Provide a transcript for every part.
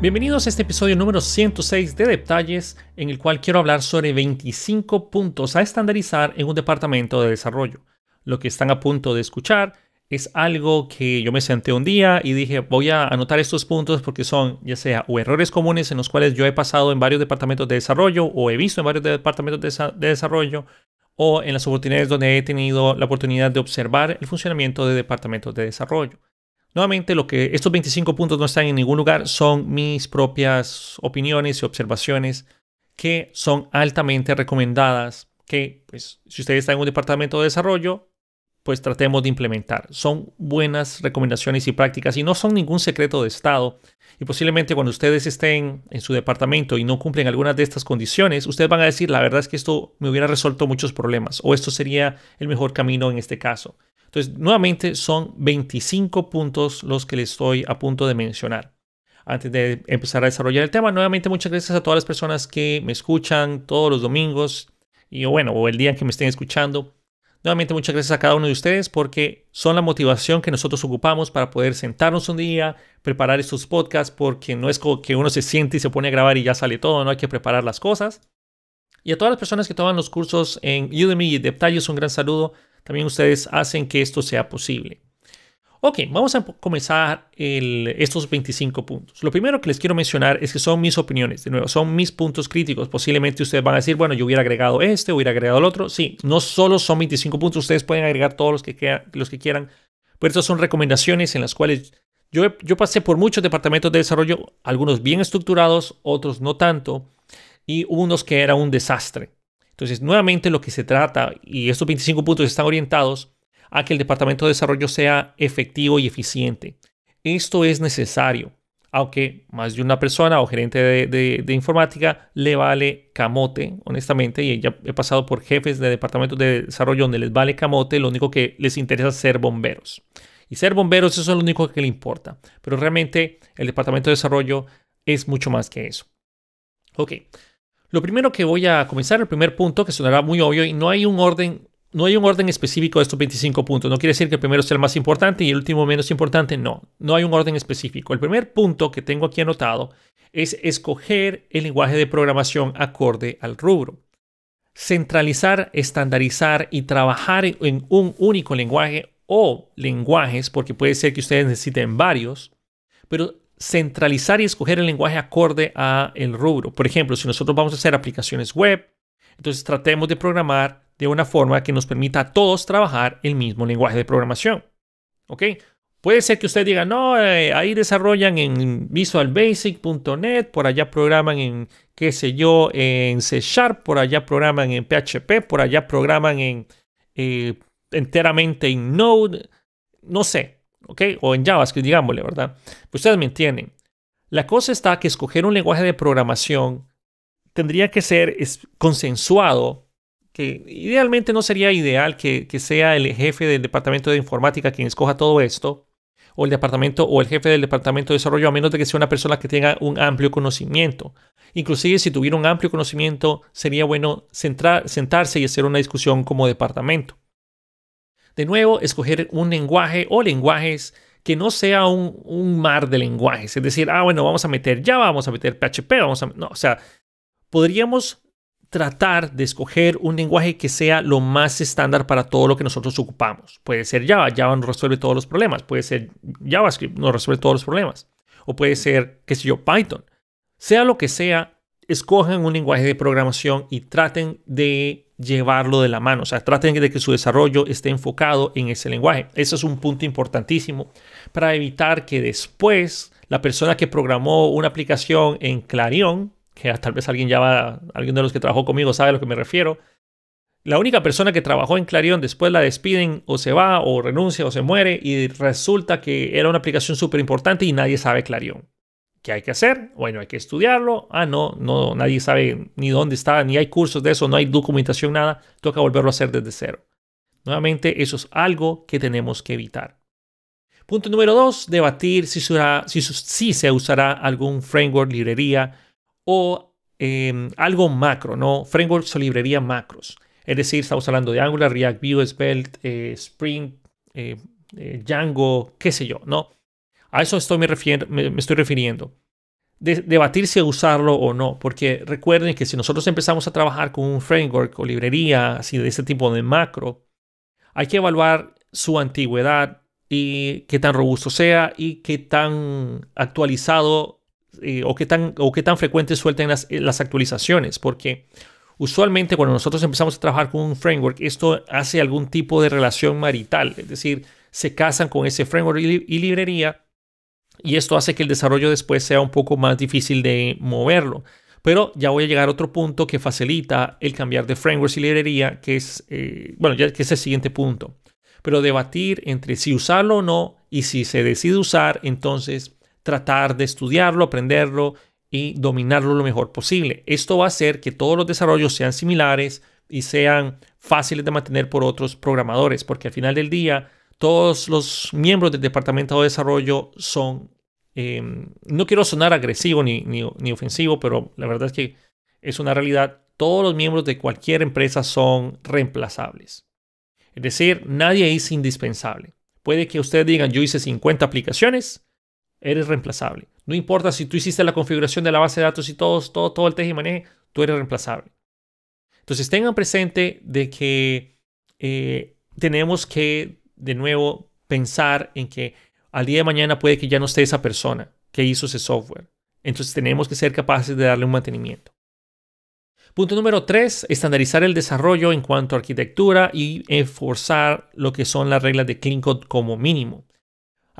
Bienvenidos a este episodio número 106 de Detalles, en el cual quiero hablar sobre 25 puntos a estandarizar en un departamento de desarrollo. Lo que están a punto de escuchar es algo que yo me senté un día y dije, voy a anotar estos puntos porque son ya sea o errores comunes en los cuales yo he pasado en varios departamentos de desarrollo o he visto en varios departamentos de, de desarrollo o en las oportunidades donde he tenido la oportunidad de observar el funcionamiento de departamentos de desarrollo. Nuevamente, lo que estos 25 puntos no están en ningún lugar son mis propias opiniones y observaciones que son altamente recomendadas, que pues, si usted está en un departamento de desarrollo, pues tratemos de implementar. Son buenas recomendaciones y prácticas y no son ningún secreto de Estado, y posiblemente cuando ustedes estén en su departamento y no cumplen algunas de estas condiciones, ustedes van a decir, la verdad es que esto me hubiera resuelto muchos problemas o esto sería el mejor camino en este caso. Entonces, nuevamente son 25 puntos los que les estoy a punto de mencionar. Antes de empezar a desarrollar el tema, nuevamente muchas gracias a todas las personas que me escuchan todos los domingos y bueno, o el día en que me estén escuchando. Nuevamente muchas gracias a cada uno de ustedes porque son la motivación que nosotros ocupamos para poder sentarnos un día, preparar estos podcasts, porque no es como que uno se siente y se pone a grabar y ya sale todo, no hay que preparar las cosas. Y a todas las personas que toman los cursos en Udemy y detalles un gran saludo. También ustedes hacen que esto sea posible. Ok, vamos a comenzar el, estos 25 puntos. Lo primero que les quiero mencionar es que son mis opiniones, de nuevo, son mis puntos críticos. Posiblemente ustedes van a decir, bueno, yo hubiera agregado este, hubiera agregado el otro. Sí, no solo son 25 puntos, ustedes pueden agregar todos los que, los que quieran, pero estas son recomendaciones en las cuales yo, yo pasé por muchos departamentos de desarrollo, algunos bien estructurados, otros no tanto, y unos que era un desastre. Entonces, nuevamente lo que se trata, y estos 25 puntos están orientados, a que el Departamento de Desarrollo sea efectivo y eficiente. Esto es necesario, aunque más de una persona o gerente de, informática le vale camote, honestamente, y ya he pasado por jefes de departamentos de desarrollo donde les vale camote, lo único que les interesa es ser bomberos. Y ser bomberos, es lo único que le importa. Pero realmente el Departamento de Desarrollo es mucho más que eso. Ok, lo primero que voy a comenzar, el primer punto, que sonará muy obvio y no hay un orden no hay un orden específico de estos 25 puntos. No quiere decir que el primero sea el más importante y el último menos importante. No, no hay un orden específico. El primer punto que tengo aquí anotado es escoger el lenguaje de programación acorde al rubro. Centralizar, estandarizar y trabajar en un único lenguaje o lenguajes, porque puede ser que ustedes necesiten varios, pero centralizar y escoger el lenguaje acorde al rubro. Por ejemplo, si nosotros vamos a hacer aplicaciones web, entonces tratemos de programar de una forma que nos permita a todos trabajar el mismo lenguaje de programación. ¿Ok? Puede ser que usted diga, no, eh, ahí desarrollan en visualbasic.net, por allá programan en, qué sé yo, en C Sharp, por allá programan en PHP, por allá programan en eh, enteramente en Node, no sé, ¿ok? O en JavaScript, digámosle, ¿verdad? ustedes me entienden. La cosa está que escoger un lenguaje de programación tendría que ser consensuado que idealmente no sería ideal que, sea el jefe del departamento de informática quien escoja todo esto, o el departamento o el jefe del departamento de desarrollo, a menos de que sea una persona que tenga un amplio conocimiento. Inclusive si tuviera un amplio conocimiento, sería bueno sentarse y hacer una discusión como departamento. De nuevo, escoger un lenguaje o lenguajes que no sea un, mar de lenguajes. Es decir, ah, bueno, vamos a meter Java, vamos a meter PHP, vamos a... No, o sea, podríamos tratar de escoger un lenguaje que sea lo más estándar para todo lo que nosotros ocupamos. Puede ser Java, Java no resuelve todos los problemas, puede ser JavaScript, no resuelve todos los problemas, o puede ser, qué sé yo, Python. Sea lo que sea, escojan un lenguaje de programación y traten de llevarlo de la mano, o sea, traten de que su desarrollo esté enfocado en ese lenguaje. Eso es un punto importantísimo para evitar que después la persona que programó una aplicación en Clarion que tal vez alguien ya va, alguien de los que trabajó conmigo sabe a lo que me refiero. La única persona que trabajó en Clarion después la despiden o se va o renuncia o se muere y resulta que era una aplicación súper importante y nadie sabe Clarion. ¿Qué hay que hacer? Bueno, hay que estudiarlo. Ah, no, no, nadie sabe ni dónde está, ni hay cursos de eso, no hay documentación, nada. Toca volverlo a hacer desde cero. Nuevamente, eso es algo que tenemos que evitar. Punto número dos, debatir si, si, si se usará algún framework, librería o em, algo macro, ¿no? Frameworks o librería macros. Es decir, estamos hablando de Angular, React, Vue, Svelte, eh, Spring, eh, eh, Django, qué sé yo, ¿no? A eso estoy me, estoy refiriendo. debatir si usarlo o no, porque recuerden que si nosotros empezamos a trabajar con un framework o librería así de ese tipo de macro, hay que evaluar su antigüedad y qué tan robusto sea y qué tan actualizado o, qué tan, o qué tan frecuentes suelten eh, las, actualizaciones, porque usualmente cuando nosotros empezamos a trabajar con un framework, esto hace algún tipo de relación marital, es decir, se casan con ese framework y, librería, y esto hace que el desarrollo después sea un poco más difícil de moverlo. Pero ya voy a llegar a otro punto que facilita el cambiar de frameworks y librería, que es, eh, bueno, ya que es el siguiente punto. Pero debatir entre si usarlo o no, y si se decide usar, entonces tratar de estudiarlo, aprenderlo y dominarlo lo mejor posible. Esto va a hacer que todos los desarrollos sean similares y sean fáciles de mantener por otros programadores, porque al final del día todos los miembros del departamento de desarrollo son... Em, no quiero sonar agresivo ni, ofensivo, pero la verdad es que es una realidad. Todos los miembros de cualquier empresa son reemplazables. Es decir, nadie es indispensable. Puede que ustedes digan, yo hice 50 aplicaciones, eres reemplazable. No importa si tú hiciste la configuración de la base de datos y todo, todo, todo el test y tú eres reemplazable. Entonces tengan presente de que eh, tenemos que de nuevo pensar en que al día de mañana puede que ya no esté esa persona que hizo ese software. Entonces tenemos que ser capaces de darle un mantenimiento. Punto número tres, estandarizar el desarrollo en cuanto a arquitectura y enforzar lo que son las reglas de Clean Code como mínimo.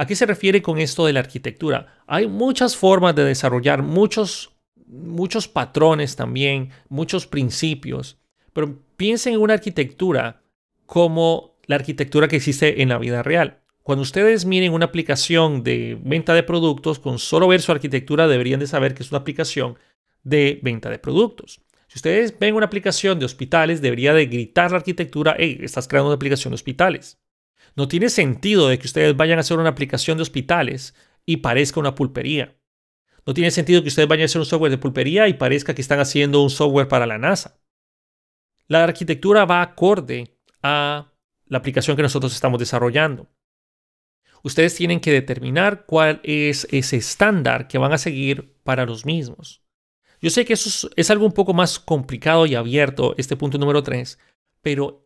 ¿A qué se refiere con esto de la arquitectura? Hay muchas formas de desarrollar muchos, muchos patrones también, muchos principios, pero piensen en una arquitectura como la arquitectura que existe en la vida real. Cuando ustedes miren una aplicación de venta de productos, con solo ver su arquitectura deberían de saber que es una aplicación de venta de productos. Si ustedes ven una aplicación de hospitales, debería de gritar la arquitectura, hey, estás creando una aplicación de hospitales. No tiene sentido de que ustedes vayan a hacer una aplicación de hospitales y parezca una pulpería. No tiene sentido que ustedes vayan a hacer un software de pulpería y parezca que están haciendo un software para la NASA. La arquitectura va acorde a la aplicación que nosotros estamos desarrollando. Ustedes tienen que determinar cuál es ese estándar que van a seguir para los mismos. Yo sé que eso es, algo un poco más complicado y abierto, este punto número 3, pero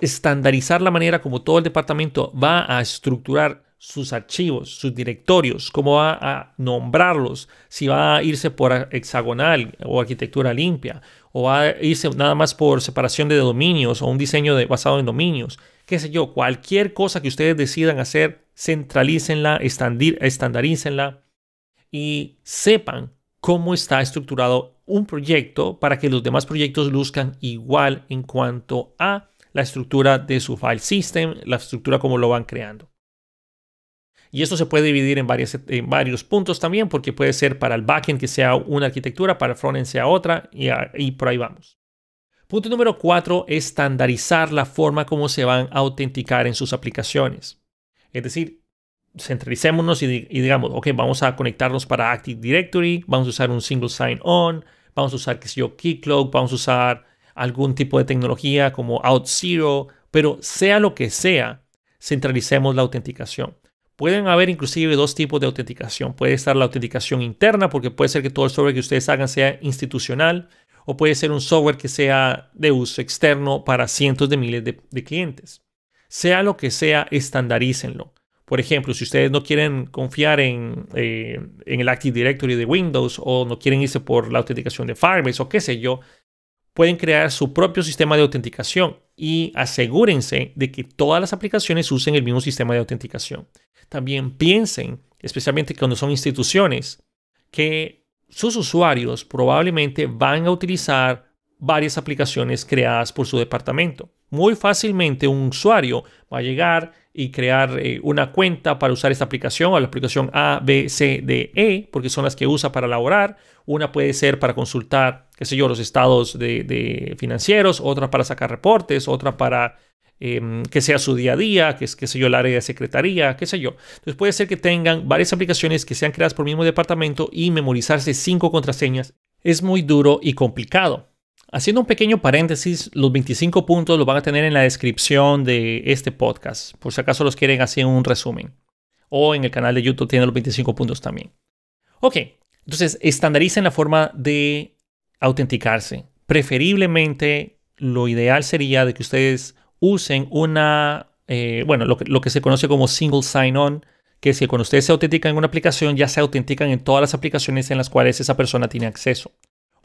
estandarizar la manera como todo el departamento va a estructurar sus archivos, sus directorios, cómo va a nombrarlos, si va a irse por hexagonal o arquitectura limpia, o va a irse nada más por separación de dominios o un diseño basado en dominios, qué sé yo, cualquier cosa que ustedes decidan hacer, centralícenla, estandarícenla y sepan cómo está estructurado un proyecto para que los demás proyectos luzcan igual en cuanto a la estructura de su file system, la estructura como lo van creando. Y esto se puede dividir en, en varios puntos también, porque puede ser para el backend que sea una arquitectura, para el frontend sea otra, y, por ahí vamos. Punto número cuatro, estandarizar la forma como se van a autenticar en sus aplicaciones. Es decir, centralicémonos y, digamos, ok, vamos a conectarnos para Active Directory, vamos a usar un single sign-on, vamos a usar, qué sé yo, Keycloak, vamos a usar algún tipo de tecnología como OutZero, pero sea lo que sea, centralicemos la autenticación. Pueden haber inclusive dos tipos de autenticación. Puede estar la autenticación interna, porque puede ser que todo el software que ustedes hagan sea institucional, o puede ser un software que sea de uso externo para cientos de miles de, clientes. Sea lo que sea, estandarícenlo. Por ejemplo, si ustedes no quieren confiar en, eh, en, el Active Directory de Windows o no quieren irse por la autenticación de Firebase o qué sé yo, pueden crear su propio sistema de autenticación y asegúrense de que todas las aplicaciones usen el mismo sistema de autenticación. También piensen, especialmente cuando son instituciones, que sus usuarios probablemente van a utilizar varias aplicaciones creadas por su departamento. Muy fácilmente un usuario va a llegar y crear eh, una cuenta para usar esta aplicación o la aplicación A, B, C, D, E, porque son las que usa para laborar. Una puede ser para consultar, qué sé yo, los estados de, financieros, otra para sacar reportes, otra para em, que sea su día a día, que es, qué sé yo, el área de secretaría, qué sé yo. Entonces puede ser que tengan varias aplicaciones que sean creadas por el mismo departamento y memorizarse cinco contraseñas es muy duro y complicado. Haciendo un pequeño paréntesis, los 25 puntos los van a tener en la descripción de este podcast, por si acaso los quieren hacer un resumen. O en el canal de YouTube tienen los 25 puntos también. Ok, entonces estandaricen la forma de autenticarse. Preferiblemente, lo ideal sería de que ustedes usen una, eh, bueno, lo que, lo que se conoce como single sign-on, que es que cuando ustedes se autentican en una aplicación, ya se autentican en todas las aplicaciones en las cuales esa persona tiene acceso.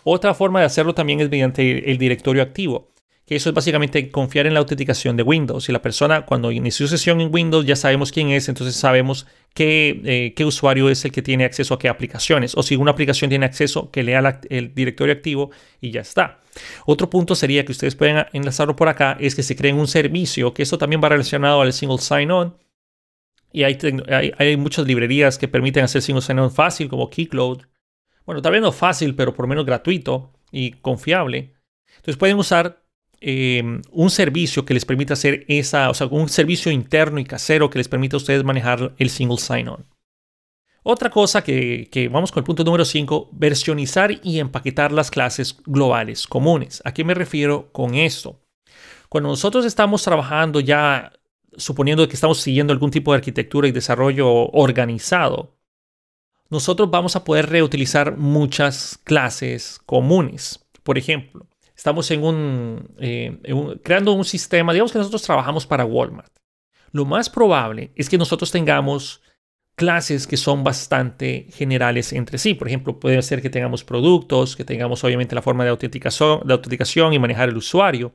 Otra forma de hacerlo también es mediante el directorio activo, que eso es básicamente confiar en la autenticación de Windows. Si la persona cuando inició sesión en Windows ya sabemos quién es, entonces sabemos qué, eh, usuario es el que tiene acceso a qué aplicaciones. O si una aplicación tiene acceso, que lea el directorio activo y ya está. Otro punto sería que ustedes pueden enlazarlo por acá, es que se creen un servicio, que eso también va relacionado al single sign-on. Y hay, hay, muchas librerías que permiten hacer single sign-on fácil, como Keycloud, bueno, tal vez no fácil, pero por lo menos gratuito y confiable. Entonces pueden usar eh, un servicio que les permita hacer esa, o sea, un servicio interno y casero que les permita a ustedes manejar el single sign-on. Otra cosa que, que, vamos con el punto número 5, versionizar y empaquetar las clases globales comunes. ¿A qué me refiero con esto? Cuando nosotros estamos trabajando ya, suponiendo que estamos siguiendo algún tipo de arquitectura y desarrollo organizado, nosotros vamos a poder reutilizar muchas clases comunes. Por ejemplo, estamos eh, en un, creando un sistema, digamos que nosotros trabajamos para Walmart. Lo más probable es que nosotros tengamos clases que son bastante generales entre sí. Por ejemplo, puede ser que tengamos productos, que tengamos obviamente la forma de autenticación y manejar el usuario.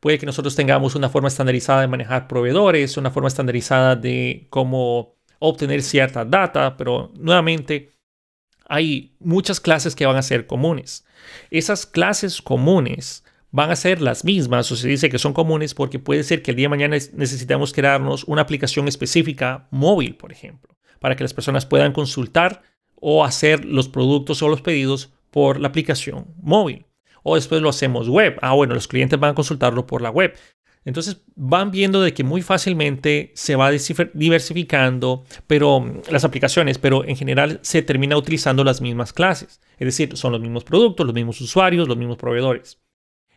Puede que nosotros tengamos una forma estandarizada de manejar proveedores, una forma estandarizada de cómo obtener cierta data, pero nuevamente hay muchas clases que van a ser comunes. Esas clases comunes van a ser las mismas, o se dice que son comunes porque puede ser que el día de mañana necesitamos crearnos una aplicación específica móvil, por ejemplo, para que las personas puedan consultar o hacer los productos o los pedidos por la aplicación móvil. O después lo hacemos web. Ah, bueno, los clientes van a consultarlo por la web. Entonces van viendo de que muy fácilmente se va diversificando, pero mm, las aplicaciones, pero en general se termina utilizando las mismas clases, es decir, son los mismos productos, los mismos usuarios, los mismos proveedores.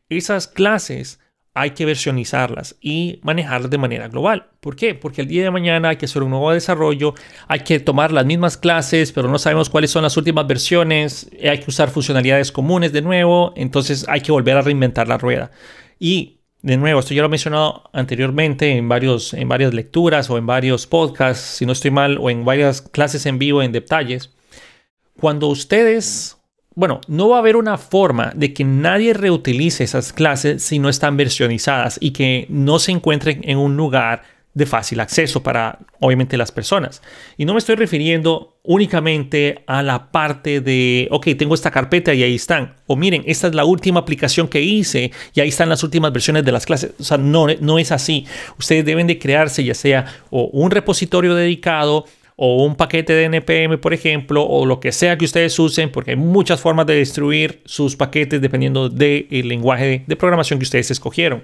Esas clases hay que versionizarlas y manejarlas de manera global. ¿Por qué? Porque el día de mañana hay que hacer un nuevo desarrollo, hay que tomar las mismas clases, pero no sabemos cuáles son las últimas versiones, eh, hay que usar funcionalidades comunes de nuevo, entonces hay que volver a reinventar la rueda. Y de nuevo, esto ya lo he mencionado anteriormente en, varios, en varias lecturas o en varios podcasts, si no estoy mal, o en varias clases en vivo en detalles. Cuando ustedes, bueno, no va a haber una forma de que nadie reutilice esas clases si no están versionizadas y que no se encuentren en un lugar de fácil acceso para, obviamente, las personas. Y no me estoy refiriendo únicamente a la parte de, ok, tengo esta carpeta y ahí están. O miren, esta es la última aplicación que hice y ahí están las últimas versiones de las clases. O sea, no, no es así. Ustedes deben de crearse ya sea o un repositorio dedicado o un paquete de NPM, por ejemplo, o lo que sea que ustedes usen, porque hay muchas formas de destruir sus paquetes dependiendo del lenguaje de programación que ustedes escogieron.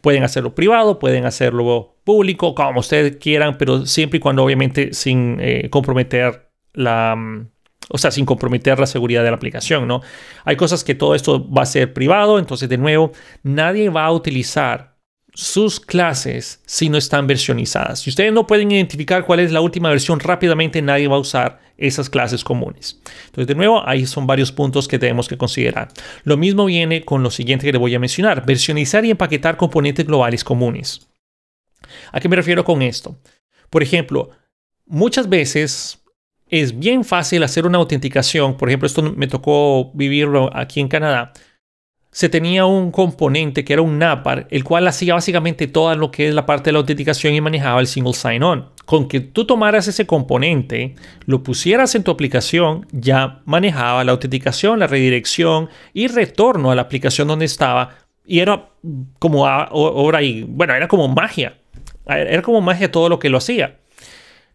Pueden hacerlo privado, pueden hacerlo público, como ustedes quieran, pero siempre y cuando obviamente sin eh, comprometer la... Mm, o sea, sin comprometer la seguridad de la aplicación, ¿no? Hay cosas que todo esto va a ser privado, entonces de nuevo, nadie va a utilizar sus clases si no están versionizadas. Si ustedes no pueden identificar cuál es la última versión rápidamente, nadie va a usar esas clases comunes. Entonces, de nuevo, ahí son varios puntos que tenemos que considerar. Lo mismo viene con lo siguiente que le voy a mencionar, versionizar y empaquetar componentes globales comunes. ¿A qué me refiero con esto? Por ejemplo, muchas veces es bien fácil hacer una autenticación. Por ejemplo, esto me tocó vivirlo aquí en Canadá se tenía un componente que era un NAPAR, el cual hacía básicamente toda lo que es la parte de la autenticación y manejaba el single sign-on. Con que tú tomaras ese componente, lo pusieras en tu aplicación, ya manejaba la autenticación, la redirección y retorno a la aplicación donde estaba. Y era como ahora y bueno, era como magia. Era como magia todo lo que lo hacía.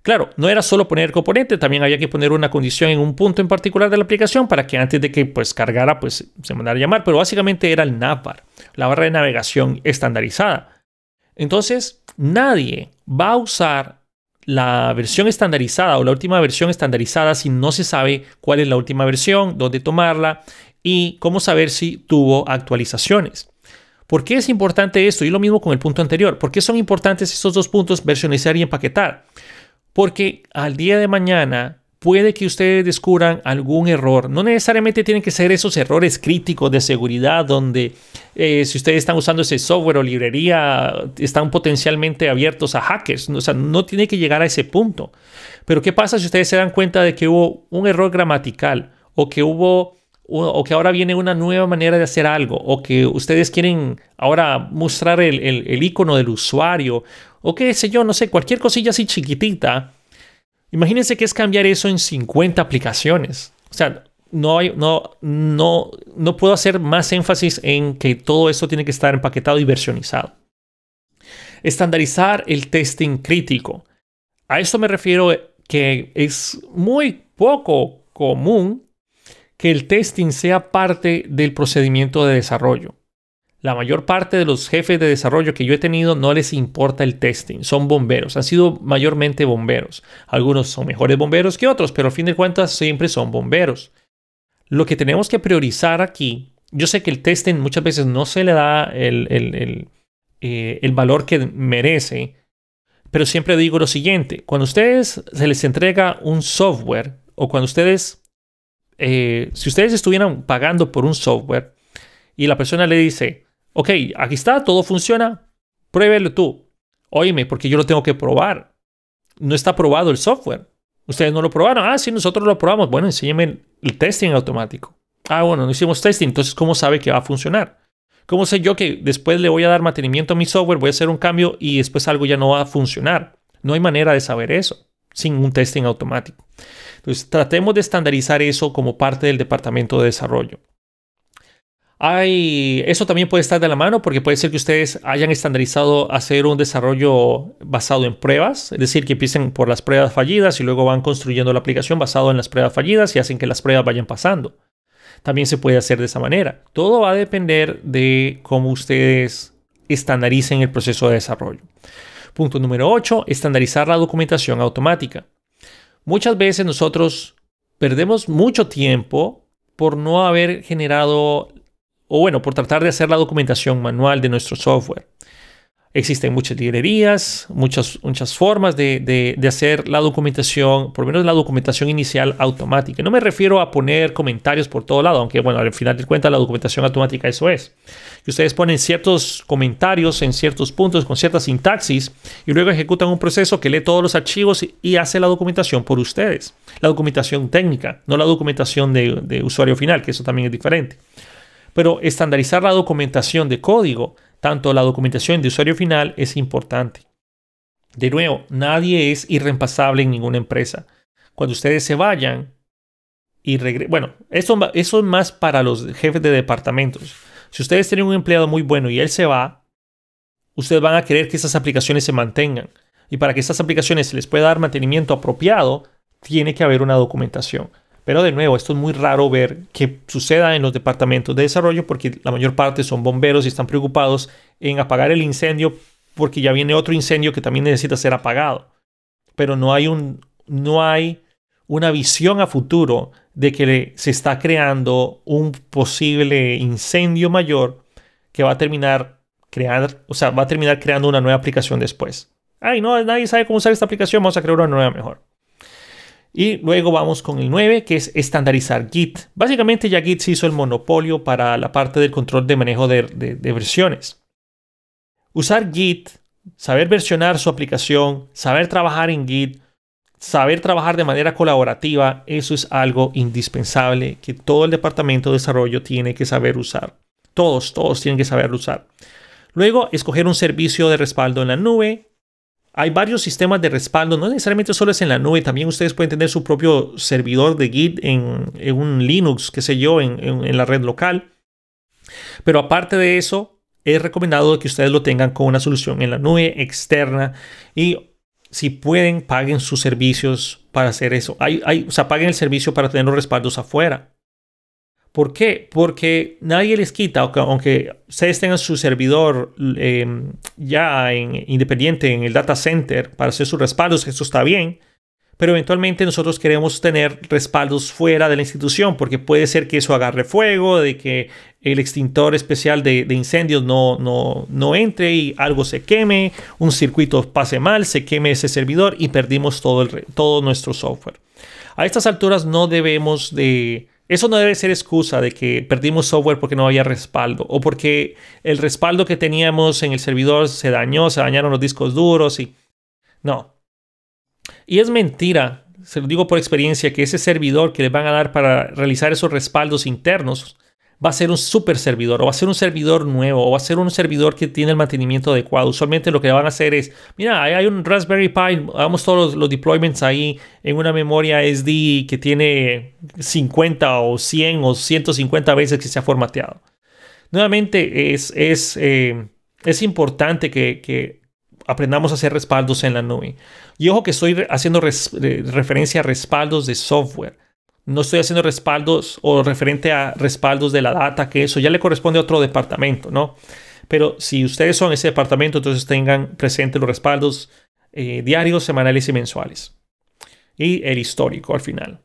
Claro, no era solo poner componente, también había que poner una condición en un punto en particular de la aplicación para que antes de que pues, cargara pues, se mandara a llamar, pero básicamente era el navbar, la barra de navegación estandarizada. Entonces, nadie va a usar la versión estandarizada o la última versión estandarizada si no se sabe cuál es la última versión, dónde tomarla y cómo saber si tuvo actualizaciones. ¿Por qué es importante esto? Y lo mismo con el punto anterior. ¿Por qué son importantes estos dos puntos, versionizar y empaquetar? Porque al día de mañana puede que ustedes descubran algún error. No necesariamente tienen que ser esos errores críticos de seguridad donde eh, si ustedes están usando ese software o librería están potencialmente abiertos a hackers. O sea, no tiene que llegar a ese punto. Pero ¿qué pasa si ustedes se dan cuenta de que hubo un error gramatical o que hubo o que ahora viene una nueva manera de hacer algo, o que ustedes quieren ahora mostrar el, icono del usuario, o qué sé yo, no sé, cualquier cosilla así chiquitita. Imagínense que es cambiar eso en 50 aplicaciones. O sea, no, hay, no, no, no puedo hacer más énfasis en que todo esto tiene que estar empaquetado y versionizado. Estandarizar el testing crítico. A esto me refiero que es muy poco común que el testing sea parte del procedimiento de desarrollo. La mayor parte de los jefes de desarrollo que yo he tenido no les importa el testing, son bomberos, han sido mayormente bomberos. Algunos son mejores bomberos que otros, pero al fin de cuentas siempre son bomberos. Lo que tenemos que priorizar aquí, yo sé que el testing muchas veces no se le da el, eh, valor que merece, pero siempre digo lo siguiente, cuando a ustedes se les entrega un software o cuando ustedes eh, si ustedes estuvieran pagando por un software y la persona le dice, ok, aquí está, todo funciona, pruébelo tú. Óyeme, porque yo lo tengo que probar. No está probado el software. Ustedes no lo probaron. Ah, sí, nosotros lo probamos. Bueno, enséñeme el testing automático. Ah, bueno, no hicimos testing. Entonces, ¿cómo sabe que va a funcionar? ¿Cómo sé yo que después le voy a dar mantenimiento a mi software, voy a hacer un cambio y después algo ya no va a funcionar? No hay manera de saber eso sin un testing automático. Entonces, tratemos de estandarizar eso como parte del departamento de desarrollo. Hay, eso también puede estar de la mano porque puede ser que ustedes hayan estandarizado hacer un desarrollo basado en pruebas, es decir, que empiecen por las pruebas fallidas y luego van construyendo la aplicación basado en las pruebas fallidas y hacen que las pruebas vayan pasando. También se puede hacer de esa manera. Todo va a depender de cómo ustedes estandaricen el proceso de desarrollo. Punto número 8, estandarizar la documentación automática. Muchas veces nosotros perdemos mucho tiempo por no haber generado, o bueno, por tratar de hacer la documentación manual de nuestro software. Existen muchas librerías, muchas, muchas formas de, hacer la documentación, por lo menos la documentación inicial automática. No me refiero a poner comentarios por todo lado, aunque bueno, al final de cuentas la documentación automática eso es. ustedes ponen ciertos comentarios en ciertos puntos con cierta sintaxis y luego ejecutan un proceso que lee todos los archivos y hace la documentación por ustedes. La documentación técnica, no la documentación de usuario final, que eso también es diferente. Pero estandarizar la documentación de código tanto la documentación de usuario final es importante. De nuevo, nadie es irreemplazable en ninguna empresa. Cuando ustedes se vayan y regresen, bueno, eso, eso es más para los jefes de departamentos. Si ustedes tienen un empleado muy bueno y él se va, ustedes van a querer que esas aplicaciones se mantengan. Y para que esas aplicaciones se les pueda dar mantenimiento apropiado, tiene que haber una documentación. Pero de nuevo, esto es muy raro ver que suceda en los departamentos de desarrollo porque la mayor parte son bomberos y están preocupados en apagar el incendio porque ya viene otro incendio que también necesita ser apagado. Pero no hay, un, no hay una visión a futuro de que se está creando un posible incendio mayor que va a terminar crear, o sea, va a terminar creando una nueva aplicación después. Ay, no, nadie sabe cómo usar esta aplicación, vamos a crear una nueva mejor. Y luego vamos con el 9, que es estandarizar Git. Básicamente ya Git se hizo el monopolio para la parte del control de manejo de, de versiones. Usar Git, saber versionar su aplicación, saber trabajar en Git, saber trabajar de manera colaborativa, eso es algo indispensable que todo el departamento de desarrollo tiene que saber usar. Todos, todos tienen que saber usar. Luego, escoger un servicio de respaldo en la nube, hay varios sistemas de respaldo, no necesariamente solo es en la nube, también ustedes pueden tener su propio servidor de Git en, un Linux, qué sé yo, en, la red local. Pero aparte de eso, es recomendado que ustedes lo tengan con una solución en la nube externa y si pueden, paguen sus servicios para hacer eso. Hay, o sea, paguen el servicio para tener los respaldos afuera. ¿Por qué? Porque nadie les quita, aunque ustedes tengan su servidor em, ya independiente en el data center para hacer sus respaldos, eso está bien, pero eventualmente nosotros queremos tener respaldos fuera de la institución porque puede ser que eso agarre fuego, de que el extintor especial de, incendios no, no, no entre y algo se queme, un circuito pase mal, se queme ese servidor y perdimos todo, todo nuestro software. A estas alturas no debemos de eso no debe ser excusa de que perdimos software porque no había respaldo o porque el respaldo que teníamos en el servidor se dañó, se dañaron los discos duros y... No. Y es mentira, se lo digo por experiencia, que ese servidor que les van a dar para realizar esos respaldos internos va a ser un super servidor o va a ser un servidor nuevo o va a ser un servidor que tiene el mantenimiento adecuado. Usualmente lo que van a hacer es, mira, hay un Raspberry Pi, hagamos todos los, deployments ahí en una memoria SD que tiene 50 o 100 o 150 veces que se ha formateado. Nuevamente es, es, eh, importante que, aprendamos a hacer respaldos en la nube. Y ojo que estoy haciendo referencia a respaldos de software no estoy haciendo respaldos o referente a respaldos de la data, que eso ya le corresponde a otro departamento, ¿no? Pero si ustedes son ese departamento, entonces tengan presente los respaldos eh, diarios, semanales y mensuales. Y el histórico al final.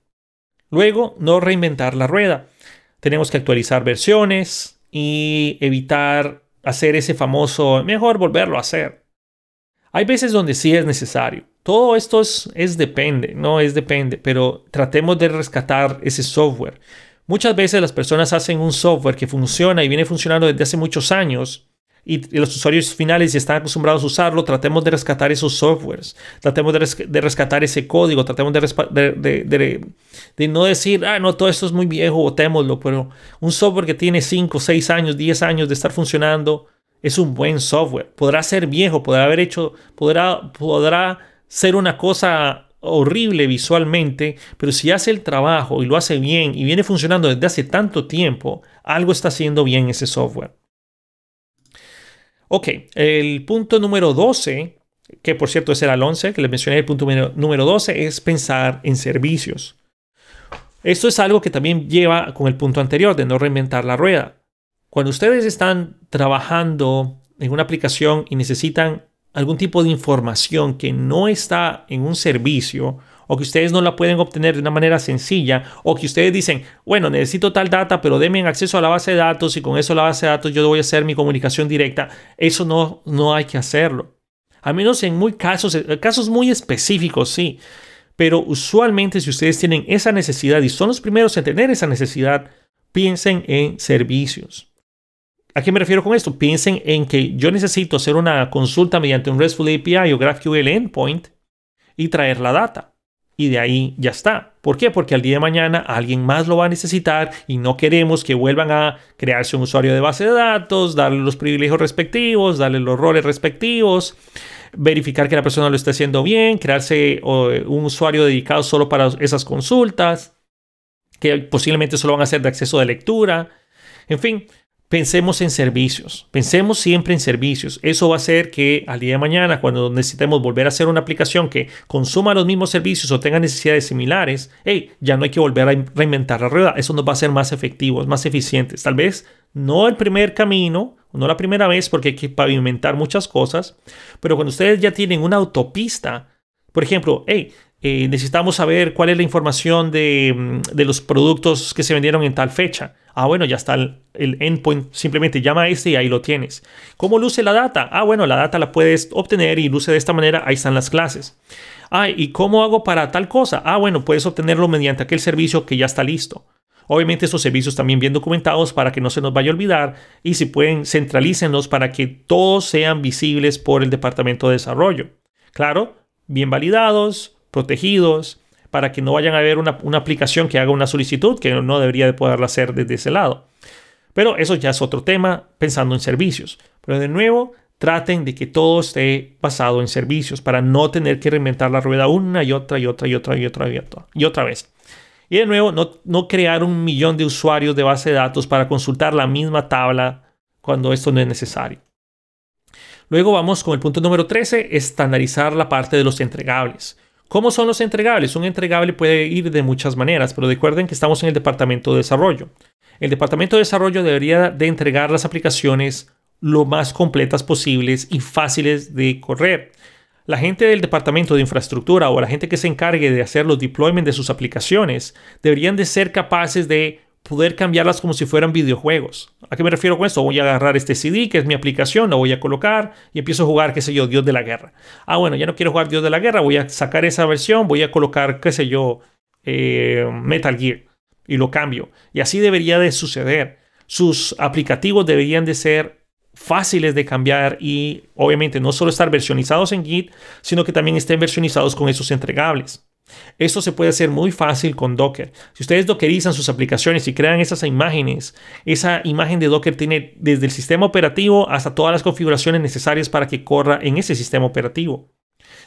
Luego, no reinventar la rueda. Tenemos que actualizar versiones y evitar hacer ese famoso, mejor volverlo a hacer. Hay veces donde sí es necesario, todo esto es, es depende, no es depende, pero tratemos de rescatar ese software. Muchas veces las personas hacen un software que funciona y viene funcionando desde hace muchos años y, los usuarios finales ya están acostumbrados a usarlo, tratemos de rescatar esos softwares, tratemos de, rescatar ese código, tratemos de, de, de, no decir, ah, no, todo esto es muy viejo, votémoslo pero un software que tiene 5, 6 años, 10 años de estar funcionando es un buen software. Podrá ser viejo, podrá haber hecho, podrá, podrá ser una cosa horrible visualmente, pero si hace el trabajo y lo hace bien y viene funcionando desde hace tanto tiempo, algo está haciendo bien ese software. Ok, el punto número 12, que por cierto es el 11, que les mencioné, el punto número 12 es pensar en servicios. Esto es algo que también lleva con el punto anterior de no reinventar la rueda. Cuando ustedes están trabajando en una aplicación y necesitan algún tipo de información que no está en un servicio o que ustedes no la pueden obtener de una manera sencilla, o que ustedes dicen, bueno, necesito tal data, pero denme acceso a la base de datos y con eso la base de datos yo voy a hacer mi comunicación directa, eso no, no hay que hacerlo. Al menos en muy casos, eh, casos muy específicos, sí. Pero usualmente si ustedes tienen esa necesidad y son los primeros en tener esa necesidad, piensen en servicios. ¿A qué me refiero con esto? Piensen en que yo necesito hacer una consulta mediante un RESTful API o GraphQL endpoint y traer la data. Y de ahí ya está. ¿Por qué? Porque al día de mañana alguien más lo va a necesitar y no queremos que vuelvan a crearse un usuario de base de datos, darle los privilegios respectivos, darle los roles respectivos, verificar que la persona lo está haciendo bien, crearse un usuario dedicado solo para esas consultas, que posiblemente solo van a ser de acceso de lectura. En fin, Pensemos en servicios, pensemos siempre en servicios. Eso va a hacer que al día de mañana, cuando necesitemos volver a hacer una aplicación que consuma los mismos servicios o tenga necesidades similares, hey, ya no hay que volver a reinventar la rueda. Eso nos va a ser más efectivos, más eficiente Tal vez no el primer camino, no la primera vez, porque hay que pavimentar muchas cosas, pero cuando ustedes ya tienen una autopista, por ejemplo, hey, eh, necesitamos saber cuál es la información mm, de, los productos que se vendieron en tal fecha. Ah, bueno, ya está el, el, endpoint, simplemente llama a este y ahí lo tienes. ¿Cómo luce la data? Ah, bueno, la data la puedes obtener y luce de esta manera, ahí están las clases. Ah, ¿y cómo hago para tal cosa? Ah, bueno, puedes obtenerlo mediante aquel servicio que ya está listo. Obviamente estos servicios también bien documentados para que no se nos vaya a olvidar y si pueden centralícenlos para que todos sean visibles por el Departamento de Desarrollo. Claro, bien validados, protegidos, para que no vayan a haber una, aplicación que haga una solicitud que no debería de poderla hacer desde ese lado. Pero eso ya es otro tema pensando en servicios. Pero de nuevo, traten de que todo esté basado en servicios para no tener que reinventar la rueda una y otra y otra y otra y otra y otra, y otra vez. Y de nuevo, no, no crear un millón de usuarios de base de datos para consultar la misma tabla cuando esto no es necesario. Luego vamos con el punto número 13, estandarizar la parte de los entregables. ¿Cómo son los entregables? Un entregable puede ir de muchas maneras, pero recuerden que estamos en el departamento de desarrollo. El departamento de desarrollo debería de entregar las aplicaciones lo más completas posibles y fáciles de correr. La gente del departamento de infraestructura o la gente que se encargue de hacer los deployments de sus aplicaciones deberían de ser capaces de poder cambiarlas como si fueran videojuegos. ¿A qué me refiero con esto? Voy a agarrar este CD, que es mi aplicación, lo voy a colocar y empiezo a jugar, qué sé yo, Dios de la Guerra. Ah, bueno, ya no quiero jugar Dios de la Guerra, voy a sacar esa versión, voy a colocar, qué sé yo, eh, Metal Gear y lo cambio. Y así debería de suceder. Sus aplicativos deberían de ser fáciles de cambiar y obviamente no solo estar versionizados en Git, sino que también estén versionizados con esos entregables. Esto se puede hacer muy fácil con Docker. Si ustedes dockerizan sus aplicaciones y crean esas imágenes, esa imagen de Docker tiene desde el sistema operativo hasta todas las configuraciones necesarias para que corra en ese sistema operativo.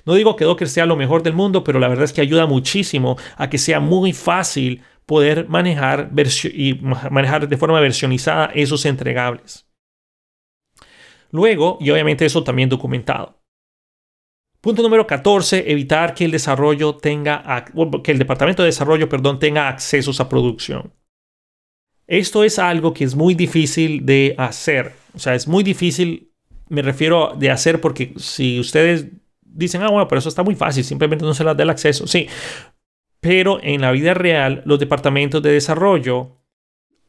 No digo que Docker sea lo mejor del mundo, pero la verdad es que ayuda muchísimo a que sea muy fácil poder manejar, y manejar de forma versionizada esos entregables. Luego, y obviamente eso también documentado. Punto número 14, evitar que el desarrollo tenga que el departamento de desarrollo, perdón, tenga accesos a producción. Esto es algo que es muy difícil de hacer, o sea, es muy difícil, me refiero de hacer porque si ustedes dicen, "Ah, bueno, pero eso está muy fácil, simplemente no se les da el acceso." Sí. Pero en la vida real, los departamentos de desarrollo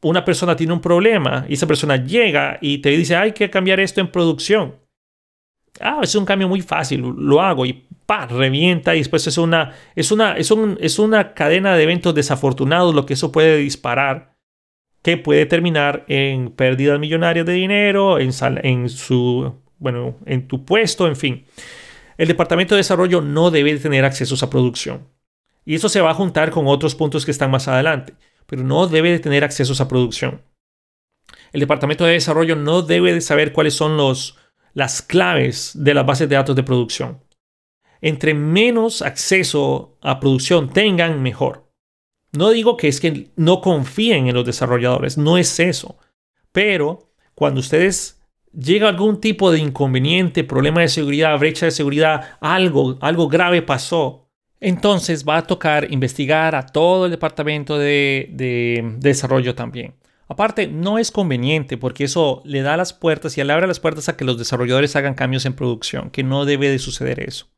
una persona tiene un problema y esa persona llega y te dice, "Hay que cambiar esto en producción." ah, es un cambio muy fácil, lo hago y pa, revienta y después es una, es una, es una cadena de eventos desafortunados lo que eso puede disparar que puede terminar en pérdidas millonarias de dinero, en, en su, bueno, en tu puesto, en fin. El departamento de desarrollo no debe tener accesos a producción. Y eso se va a juntar con otros puntos que están más adelante, pero no debe tener accesos a producción. El departamento de desarrollo no debe de saber cuáles son los, las claves de las bases de datos de producción. Entre menos acceso a producción tengan, mejor. No digo que es que no confíen en los desarrolladores, no es eso. Pero cuando ustedes llega algún tipo de inconveniente, problema de seguridad, brecha de seguridad, algo, algo grave pasó, entonces va a tocar investigar a todo el departamento de desarrollo también. Aparte, no es conveniente porque eso le da las puertas y le abre las puertas a que los desarrolladores hagan cambios en producción, que no debe de suceder eso.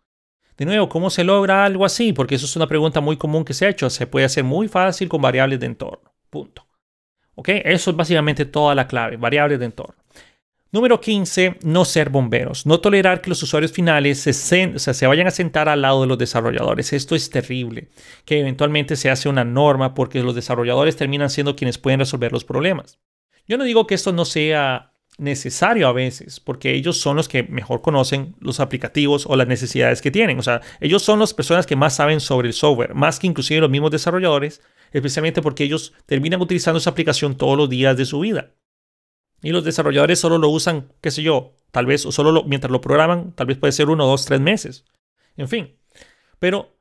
De nuevo, ¿cómo se logra algo así? Porque eso es una pregunta muy común que se ha hecho. Se puede hacer muy fácil con variables de entorno. Punto. ¿Ok? Eso es básicamente toda la clave, variables de entorno. Número 15, no ser bomberos. No tolerar que los usuarios finales se, se vayan a sentar al lado de los desarrolladores. Esto es terrible, que eventualmente se hace una norma porque los desarrolladores terminan siendo quienes pueden resolver los problemas. Yo no digo que esto no sea necesario a veces, porque ellos son los que mejor conocen los aplicativos o las necesidades que tienen. O sea, ellos son las personas que más saben sobre el software, más que inclusive los mismos desarrolladores, especialmente porque ellos terminan utilizando esa aplicación todos los días de su vida. Y los desarrolladores solo lo usan, qué sé yo, tal vez o solo mientras lo programan, tal vez puede ser uno, dos, tres meses. En fin. Pero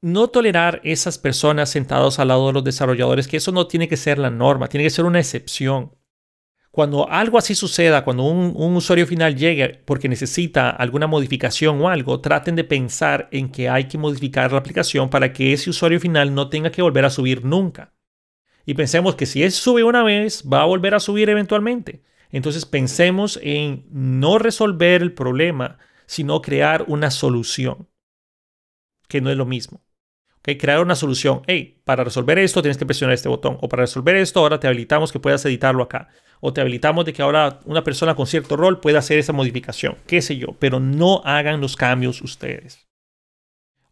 no tolerar esas personas sentadas al lado de los desarrolladores, que eso no tiene que ser la norma, tiene que ser una excepción. Cuando algo así suceda, cuando un usuario final llegue porque necesita alguna modificación o algo, traten de pensar en que hay que modificar la aplicación para que ese usuario final no tenga que volver a subir nunca. Y pensemos que si es sube una vez, va a volver a subir eventualmente. Entonces pensemos en no resolver el problema, sino crear una solución, que no es lo mismo. Crear una solución. Hey, para resolver esto tienes que presionar este botón. O para resolver esto ahora te habilitamos que puedas editarlo acá. O te habilitamos de que ahora una persona con cierto rol pueda hacer esa modificación. Qué sé yo. Pero no hagan los cambios ustedes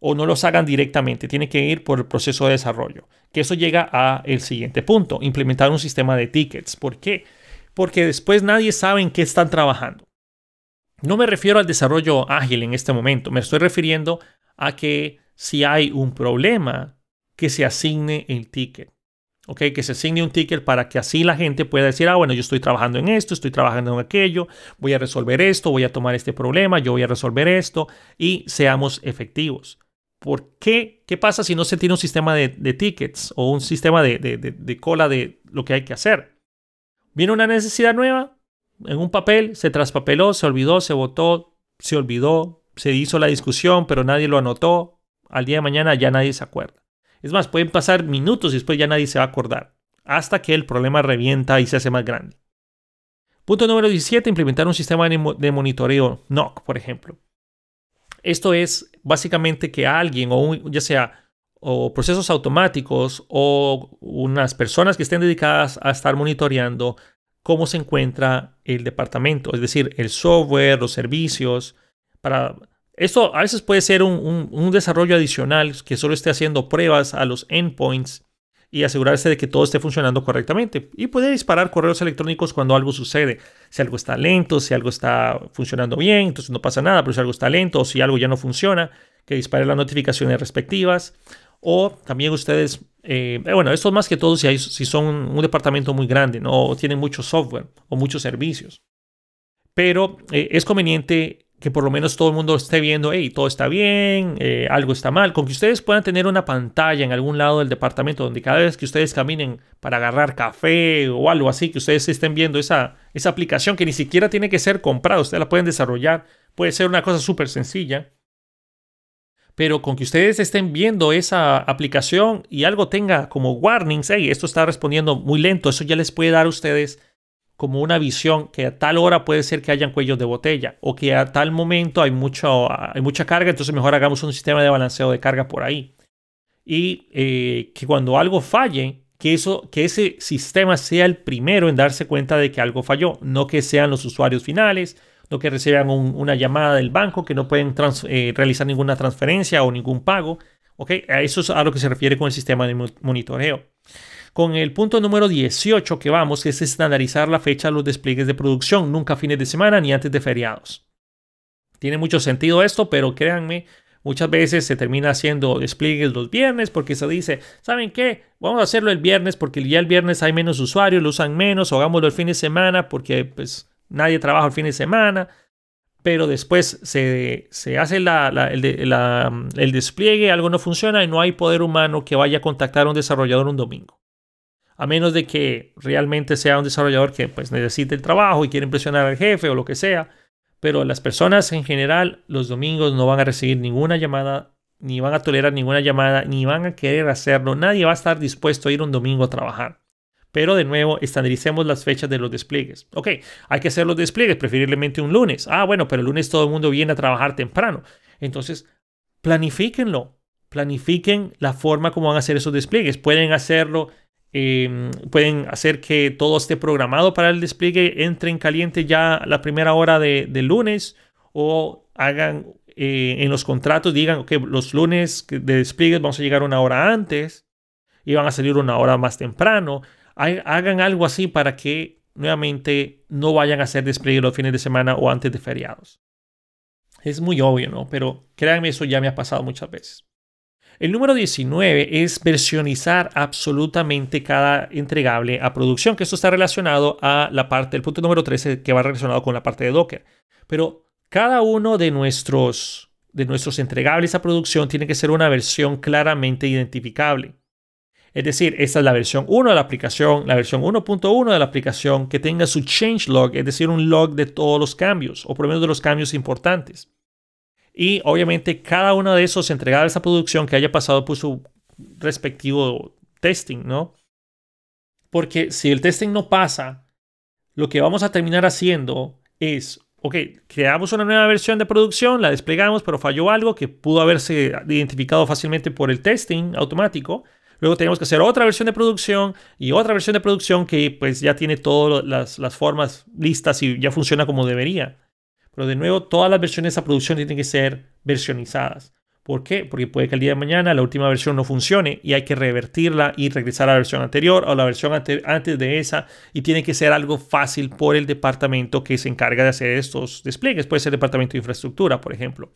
o no los hagan directamente, tiene que ir por el proceso de desarrollo. Que eso llega a el siguiente punto, implementar un sistema de tickets. ¿Por qué? Porque después nadie sabe en qué están trabajando. No me refiero al desarrollo ágil en este momento, me estoy refiriendo a que si hay un problema, que se asigne el ticket. ¿ok? Que se asigne un ticket para que así la gente pueda decir, ah, bueno, yo estoy trabajando en esto, estoy trabajando en aquello, voy a resolver esto, voy a tomar este problema, yo voy a resolver esto y seamos efectivos. ¿Por qué? ¿Qué pasa si no se tiene un sistema de, tickets o un sistema de, de, cola de lo que hay que hacer? Viene una necesidad nueva en un papel, se traspapeló, se olvidó, se votó, se olvidó, se hizo la discusión, pero nadie lo anotó. Al día de mañana ya nadie se acuerda. Es más, pueden pasar minutos y después ya nadie se va a acordar, hasta que el problema revienta y se hace más grande. Punto número 17, implementar un sistema de monitoreo NOC, por ejemplo. Esto es básicamente que alguien o ya sea o procesos automáticos o unas personas que estén dedicadas a estar monitoreando cómo se encuentra el departamento, es decir, el software, los servicios. Para esto a veces puede ser un, un desarrollo adicional que solo esté haciendo pruebas a los endpoints y asegurarse de que todo esté funcionando correctamente. Y puede disparar correos electrónicos cuando algo sucede si algo está lento, si algo está funcionando bien, entonces no pasa nada, pero si algo está lento o si algo ya no funciona, que dispare las notificaciones respectivas. O también ustedes, eh, eh, bueno, esto más que todo si, hay, si son un departamento muy grande, ¿no? o tienen mucho software o muchos servicios. Pero eh, es conveniente que por lo menos todo el mundo esté viendo, hey, todo está bien, eh, algo está mal, con que ustedes puedan tener una pantalla en algún lado del departamento donde cada vez que ustedes caminen para agarrar café o algo así, que ustedes estén viendo esa, esa aplicación que ni siquiera tiene que ser comprada, ustedes la pueden desarrollar, puede ser una cosa súper sencilla, pero con que ustedes estén viendo esa aplicación y algo tenga como warnings, hey, esto está respondiendo muy lento, eso ya les puede dar a ustedes como una visión que a tal hora puede ser que hayan cuellos de botella o que a tal momento hay, mucho, hay mucha carga, entonces mejor hagamos un sistema de balanceo de carga por ahí. Y eh, que cuando algo falle, que, eso, que ese sistema sea el primero en darse cuenta de que algo falló, no que sean los usuarios finales, no que reciban una llamada del banco, que no pueden eh, realizar ninguna transferencia o ningún pago. ¿ok? A eso es a lo que se refiere con el sistema de monitoreo con el punto número 18 que vamos, que es estandarizar la fecha de los despliegues de producción, nunca fines de semana ni antes de feriados. Tiene mucho sentido esto, pero créanme, muchas veces se termina haciendo despliegues los viernes porque se dice, ¿saben qué? Vamos a hacerlo el viernes porque ya el viernes hay menos usuarios, lo usan menos, o hagámoslo el fin de semana porque pues nadie trabaja el fin de semana pero después se, se hace la, el, despliegue, algo no funciona y no hay poder humano que vaya a contactar a un desarrollador un domingo a menos de que realmente sea un desarrollador que pues, necesite el trabajo y quiere impresionar al jefe o lo que sea. Pero las personas en general los domingos no van a recibir ninguna llamada, ni van a tolerar ninguna llamada, ni van a querer hacerlo. Nadie va a estar dispuesto a ir un domingo a trabajar. Pero de nuevo, estandaricemos las fechas de los despliegues. Ok, hay que hacer los despliegues, preferiblemente un lunes. Ah, bueno, pero el lunes todo el mundo viene a trabajar temprano. Entonces, planifíquenlo. Planifiquen la forma como van a hacer esos despliegues. Pueden hacerlo Em, pueden hacer que todo esté programado para el despliegue, entre en caliente ya la primera hora de, lunes o hagan eh, en los contratos, digan que los lunes de despliegue vamos a llegar una hora antes y van a salir una hora más temprano. hagan algo así para que nuevamente no vayan a hacer despliegue los fines de semana o antes de feriados. Es muy obvio, ¿no? Pero créanme, eso ya me ha pasado muchas veces. El número 19 es versionizar absolutamente cada entregable a producción, que esto está relacionado a la parte, del punto número 13 que va relacionado con la parte de Docker. Pero cada uno de nuestros, de nuestros entregables a producción tiene que ser una versión claramente identificable. Es decir, esta es la versión 1 de la aplicación, la versión 1.1 de la aplicación que tenga su changelog, es decir, un log de todos los cambios o por lo menos de los cambios importantes. Y obviamente cada uno de esos entregará a esa producción que haya pasado por su respectivo testing, ¿no? Porque si el testing no pasa, lo que vamos a terminar haciendo es, ok, creamos una nueva versión de producción, la desplegamos, pero falló algo que pudo haberse identificado fácilmente por el testing automático. Luego tenemos que hacer otra versión de producción y otra versión de producción que pues ya tiene todas las formas listas y ya funciona como debería. Pero de nuevo, todas las versiones de esa producción tienen que ser versionizadas. ¿Por qué? Porque puede que el día de mañana la última versión no funcione y hay que revertirla y regresar a la versión anterior o la versión antes de esa y tiene que ser algo fácil por el departamento que se encarga de hacer estos despliegues. Puede ser el departamento de infraestructura, por ejemplo.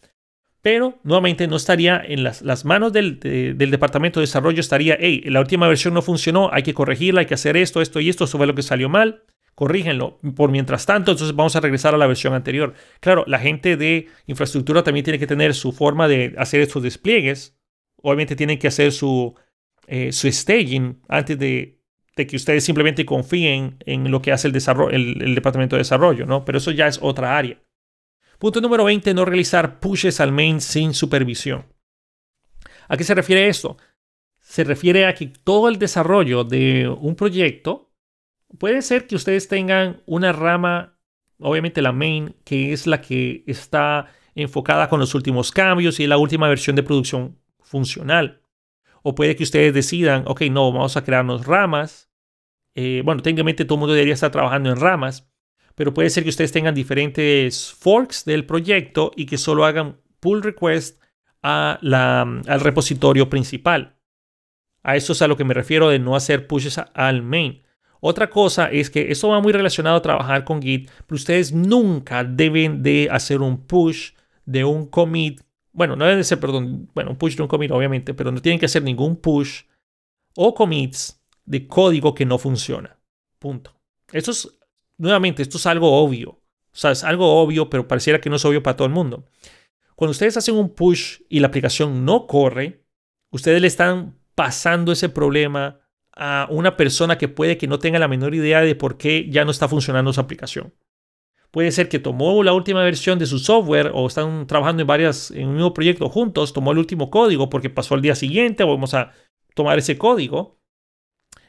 Pero nuevamente no estaría en las, manos del, departamento de desarrollo, estaría, hey, la última versión no funcionó, hay que corregirla, hay que hacer esto, esto y esto, fue lo que salió mal corrígenlo. Por mientras tanto, entonces vamos a regresar a la versión anterior. Claro, la gente de infraestructura también tiene que tener su forma de hacer estos despliegues. Obviamente tienen que hacer su, eh, su staging antes de, que ustedes simplemente confíen en lo que hace el, desarrollo, el, el departamento de desarrollo, ¿no? Pero eso ya es otra área. Punto número 20, no realizar pushes al main sin supervisión. ¿A qué se refiere esto? Se refiere a que todo el desarrollo de un proyecto puede ser que ustedes tengan una rama, obviamente la main, que es la que está enfocada con los últimos cambios y la última versión de producción funcional. O puede que ustedes decidan, ok, no, vamos a crearnos ramas. Eh, bueno, técnicamente todo el mundo debería estar trabajando en ramas, pero puede ser que ustedes tengan diferentes forks del proyecto y que solo hagan pull request al repositorio principal. A eso es a lo que me refiero de no hacer pushes al main. Otra cosa es que esto va muy relacionado a trabajar con Git, pero ustedes nunca deben de hacer un push de un commit. Bueno, no deben de ser, perdón, bueno, un push de un commit obviamente, pero no tienen que hacer ningún push o commits de código que no funciona. Punto. Esto es, nuevamente, esto es algo obvio. O sea, es algo obvio, pero pareciera que no es obvio para todo el mundo. Cuando ustedes hacen un push y la aplicación no corre, ustedes le están pasando ese problema a una persona que puede que no tenga la menor idea de por qué ya no está funcionando su aplicación. Puede ser que tomó la última versión de su software o están trabajando en varias en un mismo proyecto juntos, tomó el último código porque pasó al día siguiente, vamos a tomar ese código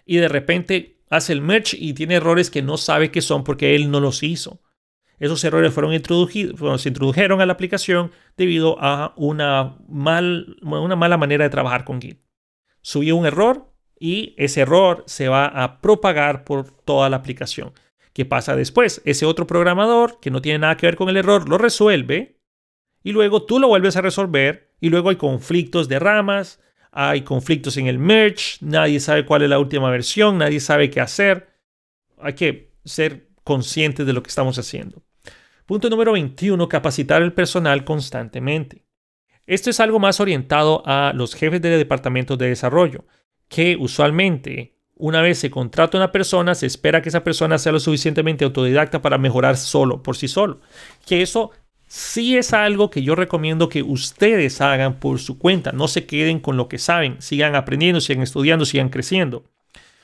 y de repente hace el merge y tiene errores que no sabe qué son porque él no los hizo. Esos errores fueron introducidos, se introdujeron a la aplicación debido a una, mal, una mala manera de trabajar con Git. Subió un error, y ese error se va a propagar por toda la aplicación. ¿Qué pasa después? Ese otro programador que no tiene nada que ver con el error lo resuelve y luego tú lo vuelves a resolver y luego hay conflictos de ramas, hay conflictos en el merge, nadie sabe cuál es la última versión, nadie sabe qué hacer. Hay que ser conscientes de lo que estamos haciendo. Punto número 21, capacitar el personal constantemente. Esto es algo más orientado a los jefes de departamentos de desarrollo que usualmente una vez se contrata una persona, se espera que esa persona sea lo suficientemente autodidacta para mejorar solo, por sí solo. Que eso sí es algo que yo recomiendo que ustedes hagan por su cuenta. No se queden con lo que saben, sigan aprendiendo, sigan estudiando, sigan creciendo.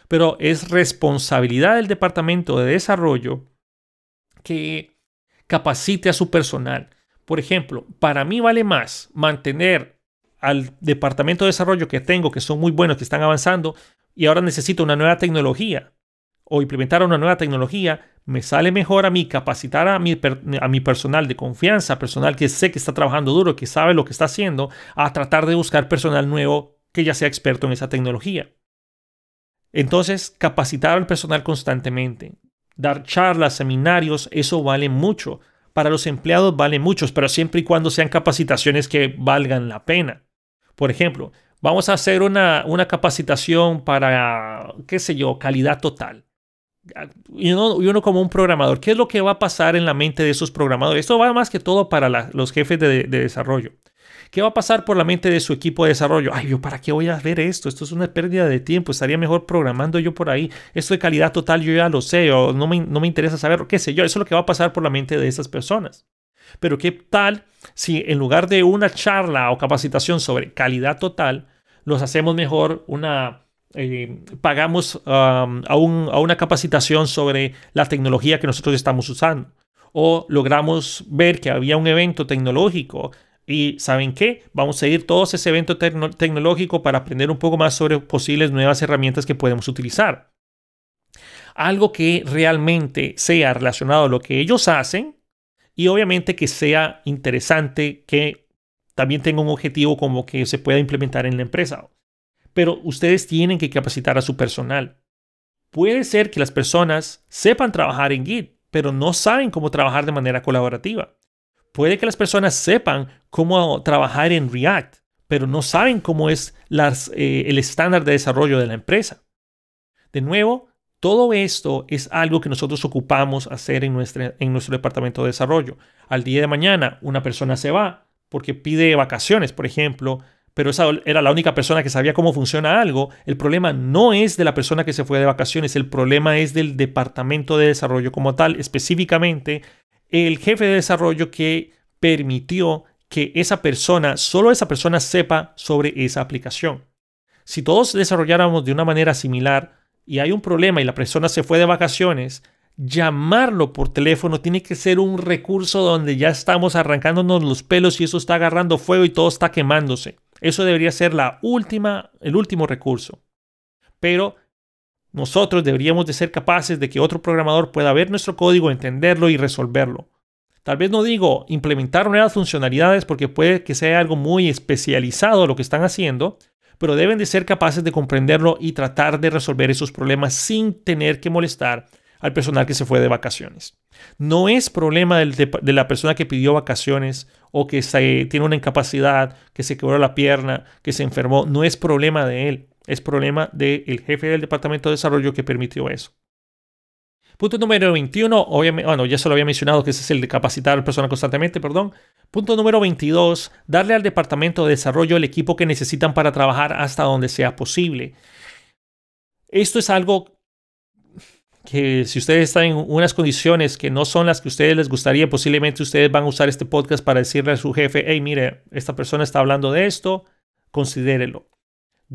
Pero es responsabilidad del Departamento de Desarrollo que capacite a su personal. Por ejemplo, para mí vale más mantener al departamento de desarrollo que tengo, que son muy buenos, que están avanzando, y ahora necesito una nueva tecnología o implementar una nueva tecnología, me sale mejor a mí capacitar a mi, a mi personal de confianza, personal que sé que está trabajando duro, que sabe lo que está haciendo, a tratar de buscar personal nuevo que ya sea experto en esa tecnología. Entonces, capacitar al personal constantemente, dar charlas, seminarios, eso vale mucho. Para los empleados vale mucho, pero siempre y cuando sean capacitaciones que valgan la pena. Por ejemplo, vamos a hacer una, capacitación para, qué sé yo, calidad total. Y uno, como un programador, ¿qué es lo que va a pasar en la mente de esos programadores? Esto va más que todo para los jefes de, desarrollo. ¿Qué va a pasar por la mente de su equipo de desarrollo? Ay, yo, ¿para qué voy a hacer esto? Esto es una pérdida de tiempo. Estaría mejor programando yo por ahí. Esto de calidad total yo ya lo sé o no me, no me interesa saber qué sé yo. Eso es lo que va a pasar por la mente de esas personas. Pero ¿qué tal si en lugar de una charla o capacitación sobre calidad total, nos hacemos mejor una... Eh, pagamos a, una capacitación sobre la tecnología que nosotros estamos usando. O logramos ver que había un evento tecnológico y ¿saben qué? Vamos a ir todos a ese evento tecnológico para aprender un poco más sobre posibles nuevas herramientas que podemos utilizar. Algo que realmente sea relacionado a lo que ellos hacen y obviamente que sea interesante, que también tenga un objetivo como que se pueda implementar en la empresa. Pero ustedes tienen que capacitar a su personal. Puede ser que las personas sepan trabajar en Git, pero no saben cómo trabajar de manera colaborativa. Puede que las personas sepan cómo trabajar en React, pero no saben cómo es eh, el estándar de desarrollo de la empresa. De nuevo, todo esto es algo que nosotros ocupamos hacer en, nuestro departamento de desarrollo. Al día de mañana, una persona se va porque pide vacaciones, por ejemplo, pero esa era la única persona que sabía cómo funciona algo. El problema no es de la persona que se fue de vacaciones, el problema es del departamento de desarrollo como tal, específicamente el jefe de desarrollo que permitió que esa persona, solo esa persona sepa sobre esa aplicación. Si todos desarrolláramos de una manera similar, y hay un problema y la persona se fue de vacaciones, llamarlo por teléfono tiene que ser un recurso donde ya estamos arrancándonos los pelos y eso está agarrando fuego y todo está quemándose. Eso debería ser la última, el último recurso. Pero nosotros deberíamos de ser capaces de que otro programador pueda ver nuestro código, entenderlo y resolverlo. Tal vez no digo implementar nuevas funcionalidades porque puede que sea algo muy especializado lo que están haciendo, pero deben de ser capaces de comprenderlo y tratar de resolver esos problemas sin tener que molestar al personal que se fue de vacaciones. No es problema de la persona que pidió vacaciones o que tiene una incapacidad, que se quebró la pierna, que se enfermó. No es problema de él, es problema del jefe del Departamento de Desarrollo que permitió eso. Punto número 21, obviamente, bueno, ya se lo había mencionado que ese es el de capacitar la persona constantemente, perdón. Punto número 22, darle al departamento de desarrollo el equipo que necesitan para trabajar hasta donde sea posible. Esto es algo que si ustedes están en unas condiciones que no son las que a ustedes les gustaría, posiblemente ustedes van a usar este podcast para decirle a su jefe, hey, mire, esta persona está hablando de esto, considérelo.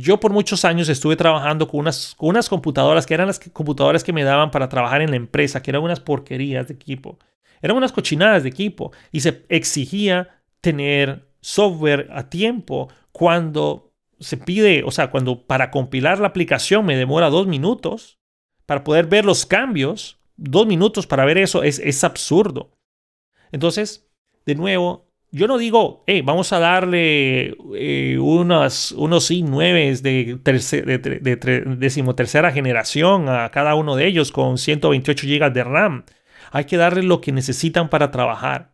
Yo por muchos años estuve trabajando con unas, unas computadoras que eran las computadoras que me daban para trabajar en la empresa, que eran unas porquerías de equipo. Eran unas cochinadas de equipo y se exigía tener software a tiempo cuando se pide, o sea, cuando para compilar la aplicación me demora dos minutos, para poder ver los cambios, dos minutos para ver eso es, es absurdo. Entonces, de nuevo, yo no digo, hey, vamos a darle eh, unos, unos i9 de, de, de, decimotercera generación a cada uno de ellos con 128 GB de RAM. Hay que darle lo que necesitan para trabajar.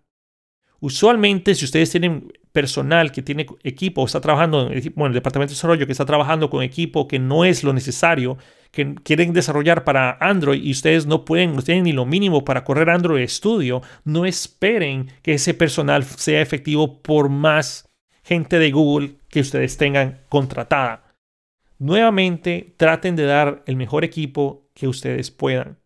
Usualmente, si ustedes tienen personal que tiene equipo, está trabajando en, bueno, el departamento de desarrollo, que está trabajando con equipo que no es lo necesario, que quieren desarrollar para Android y ustedes no pueden, no tienen ni lo mínimo para correr Android Studio, no esperen que ese personal sea efectivo por más gente de Google que ustedes tengan contratada. Nuevamente, traten de dar el mejor equipo que ustedes puedan.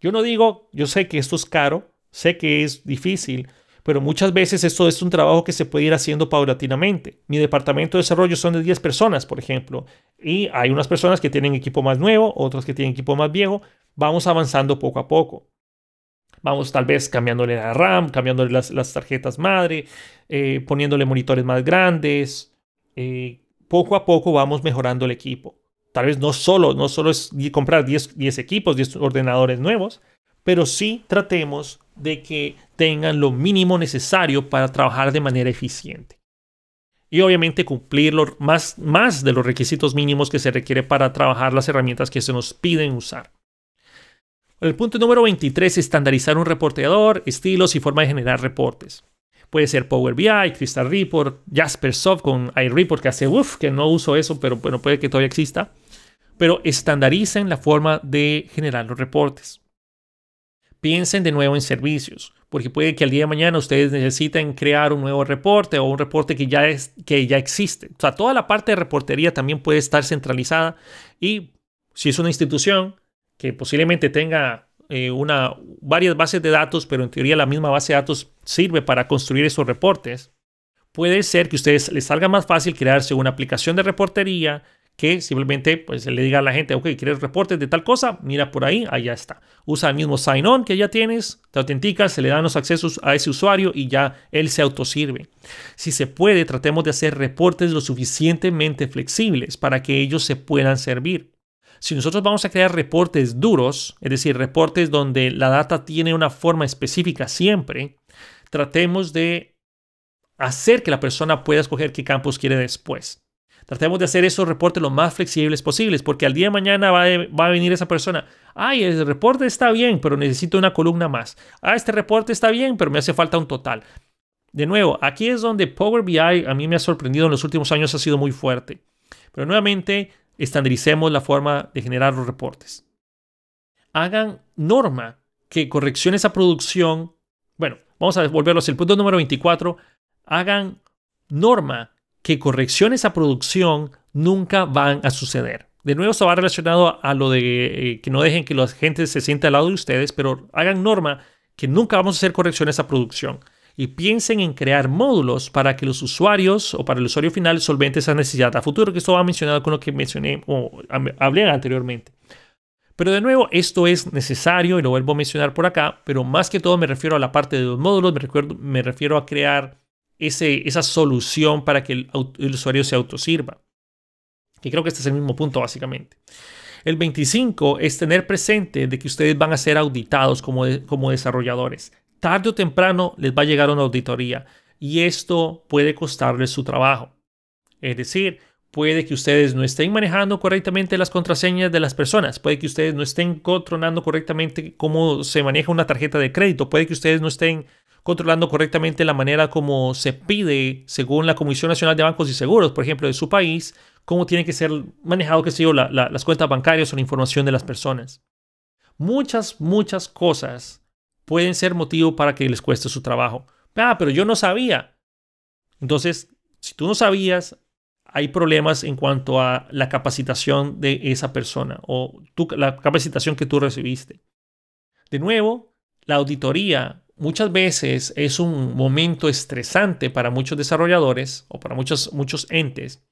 Yo no digo, yo sé que esto es caro, sé que es difícil, pero muchas veces esto es un trabajo que se puede ir haciendo paulatinamente. Mi departamento de desarrollo son de 10 personas, por ejemplo, y hay unas personas que tienen equipo más nuevo, otras que tienen equipo más viejo. Vamos avanzando poco a poco. Vamos tal vez cambiándole la RAM, cambiándole las, tarjetas madre, eh, poniéndole monitores más grandes. Eh, poco a poco vamos mejorando el equipo. Tal vez no solo, no solo es comprar 10, 10 equipos, 10 ordenadores nuevos, pero sí tratemos de que tengan lo mínimo necesario para trabajar de manera eficiente. Y obviamente cumplir más, más de los requisitos mínimos que se requiere para trabajar las herramientas que se nos piden usar. El punto número 23, estandarizar un reporteador, estilos y forma de generar reportes. Puede ser Power BI, Crystal Report, Jaspersoft con iReport, que hace uff, que no uso eso, pero bueno, puede que todavía exista. Pero estandaricen la forma de generar los reportes piensen de nuevo en servicios, porque puede que al día de mañana ustedes necesiten crear un nuevo reporte o un reporte que ya, es, que ya existe. O sea, toda la parte de reportería también puede estar centralizada y si es una institución que posiblemente tenga eh, una, varias bases de datos, pero en teoría la misma base de datos sirve para construir esos reportes, puede ser que a ustedes les salga más fácil crearse una aplicación de reportería que simplemente pues, le diga a la gente, ok, ¿quieres reportes de tal cosa? Mira por ahí, allá está. Usa el mismo sign-on que ya tienes, te autenticas, se le dan los accesos a ese usuario y ya él se autosirve. Si se puede, tratemos de hacer reportes lo suficientemente flexibles para que ellos se puedan servir. Si nosotros vamos a crear reportes duros, es decir, reportes donde la data tiene una forma específica siempre, tratemos de hacer que la persona pueda escoger qué campos quiere después. Tratemos de hacer esos reportes lo más flexibles posibles, porque al día de mañana va, a venir esa persona. Ay, el reporte está bien, pero necesito una columna más. Ah, este reporte está bien, pero me hace falta un total. De nuevo, aquí es donde Power BI a mí me ha sorprendido en los últimos años, ha sido muy fuerte. Pero nuevamente, estandaricemos la forma de generar los reportes. Hagan norma que correccione esa producción, bueno, vamos a devolverlos el punto número 24, hagan norma que correcciones a producción nunca van a suceder. De nuevo, esto va relacionado a lo de eh, que no dejen que la gente se sienta al lado de ustedes, pero hagan norma que nunca vamos a hacer correcciones a producción. Y piensen en crear módulos para que los usuarios o para el usuario final solvente esa necesidad a futuro, que esto va mencionado con lo que mencioné o hablé anteriormente. Pero de nuevo, esto es necesario y lo vuelvo a mencionar por acá, pero más que todo me refiero a la parte de los módulos, me, recuerdo, me refiero a crear esa solución para que el, usuario se autosirva. Y creo que este es el mismo punto básicamente. El 25 es tener presente de que ustedes van a ser auditados como, como desarrolladores. Tarde o temprano les va a llegar una auditoría y esto puede costarles su trabajo. Es decir, Puede que ustedes no estén manejando correctamente las contraseñas de las personas. Puede que ustedes no estén controlando correctamente cómo se maneja una tarjeta de crédito. Puede que ustedes no estén controlando correctamente la manera como se pide, según la Comisión Nacional de Bancos y Seguros, por ejemplo, de su país, cómo tiene que ser manejado, qué sé las cuentas bancarias o la información de las personas. Muchas, muchas cosas pueden ser motivo para que les cueste su trabajo. Ah, pero yo no sabía. Entonces, si tú no sabías, hay problemas en cuanto a la capacitación de esa persona o la capacitación que tú recibiste. De nuevo, la auditoría muchas veces es un momento estresante para muchos desarrolladores o para muchos, muchos entes,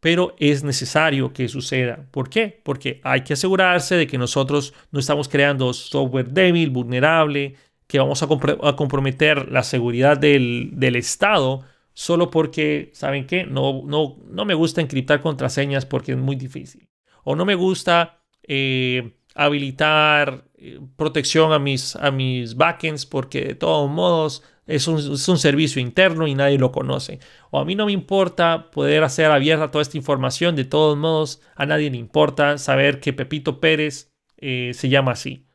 pero es necesario que suceda. ¿Por qué? Porque hay que asegurarse de que nosotros no estamos creando software débil, vulnerable, que vamos a, comprometer la seguridad del, del Estado solo porque, ¿saben qué? No, me gusta encriptar contraseñas porque es muy difícil. O no me gusta eh, habilitar eh, protección a mis, backends porque de todos modos es un, servicio interno y nadie lo conoce. O a mí no me importa poder hacer abierta toda esta información. De todos modos, a nadie le importa saber que Pepito Pérez eh, se llama así.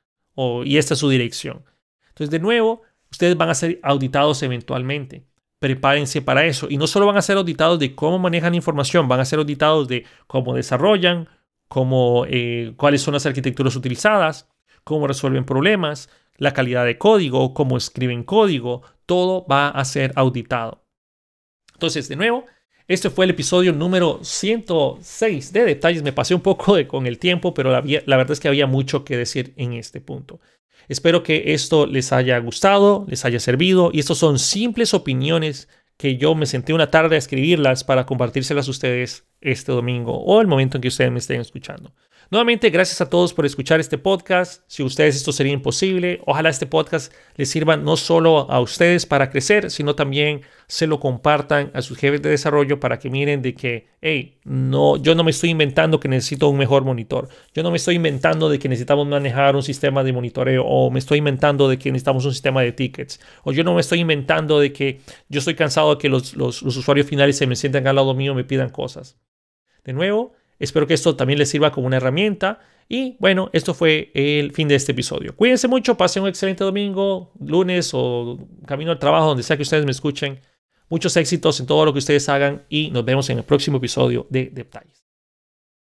y esta es su dirección. Entonces, de nuevo, ustedes van a ser auditados eventualmente prepárense para eso. Y no solo van a ser auditados de cómo manejan información, van a ser auditados de cómo desarrollan, cómo, eh, cuáles son las arquitecturas utilizadas, cómo resuelven problemas, la calidad de código, cómo escriben código, todo va a ser auditado. Entonces, de nuevo, este fue el episodio número 106 de detalles. Me pasé un poco con el tiempo, pero la verdad es que había mucho que decir en este punto. Espero que esto les haya gustado, les haya servido y estos son simples opiniones que yo me senté una tarde a escribirlas para compartírselas a ustedes este domingo o el momento en que ustedes me estén escuchando. Nuevamente, gracias a todos por escuchar este podcast. Si ustedes esto sería imposible, ojalá este podcast les sirva no solo a ustedes para crecer, sino también se lo compartan a sus jefes de desarrollo para que miren de que, hey, no, yo no me estoy inventando que necesito un mejor monitor. Yo no me estoy inventando de que necesitamos manejar un sistema de monitoreo o me estoy inventando de que necesitamos un sistema de tickets. O yo no me estoy inventando de que yo estoy cansado de que los, usuarios finales se me sientan al lado mío y me pidan cosas. De nuevo, Espero que esto también les sirva como una herramienta. Y bueno, esto fue el fin de este episodio. Cuídense mucho, pasen un excelente domingo, lunes o camino al trabajo, donde sea que ustedes me escuchen. Muchos éxitos en todo lo que ustedes hagan y nos vemos en el próximo episodio de Detalles.